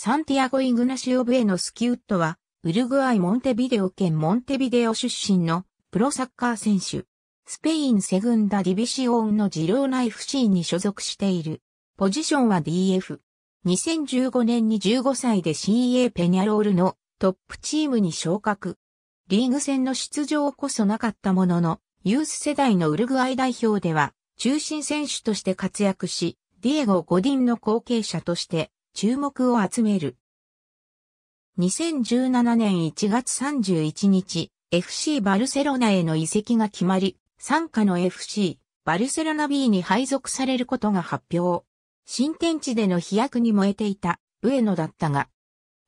サンティアゴ・イグナシオ・ブエノス・キウッドは、ウルグアイ・モンテビデオ県モンテビデオ出身のプロサッカー選手。スペインセグンダ・ディビシオンのジローナシーに所属している。ポジションは DF。2015年に15歳で CA ペニャロールのトップチームに昇格。リーグ戦の出場こそなかったものの、ユース世代のウルグアイ代表では、中心選手として活躍し、ディエゴ・ゴディンの後継者として、注目を集める。2017年1月31日、FC バルセロナへの移籍が決まり、参加の FC、バルセロナ B に配属されることが発表。新天地での飛躍に燃えていた、上野だったが、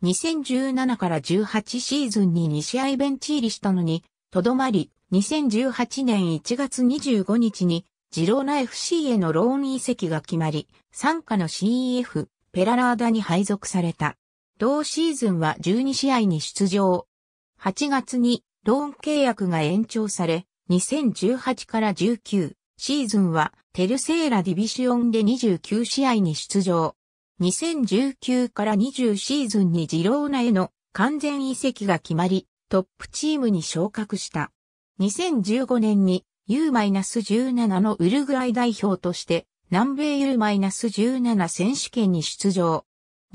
2017から18シーズンに2試合ベンチ入りしたのに、とどまり、2018年1月25日に、ジローナ FC へのローン移籍が決まり、参加の CEF、ペララーダに配属された。同シーズンは12試合に出場。8月にローン契約が延長され、2018から19シーズンはテルセーラディビシオンで29試合に出場。2019から20シーズンにジローナへの完全移籍が決まり、トップチームに昇格した。2015年に U-17 のウルグアイ代表として南米 U-17 選手権に出場。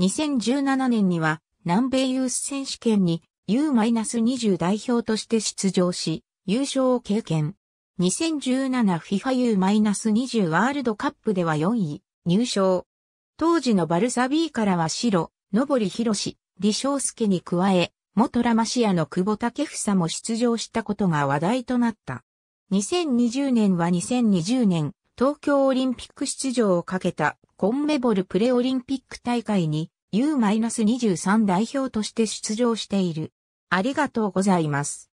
2017年には南米ユース選手権に U-20 代表として出場し、優勝を経験。2017FIFAU-20 ワールドカップでは4位、入賞。当時のバルサビーからは白、のぼりひろし、李昌介に加え、元ラマシアの久保武久も出場したことが話題となった。2020年は2020年東京オリンピック出場をかけたコンメボルプレオリンピック大会に U-23 代表として出場している。ありがとうございます。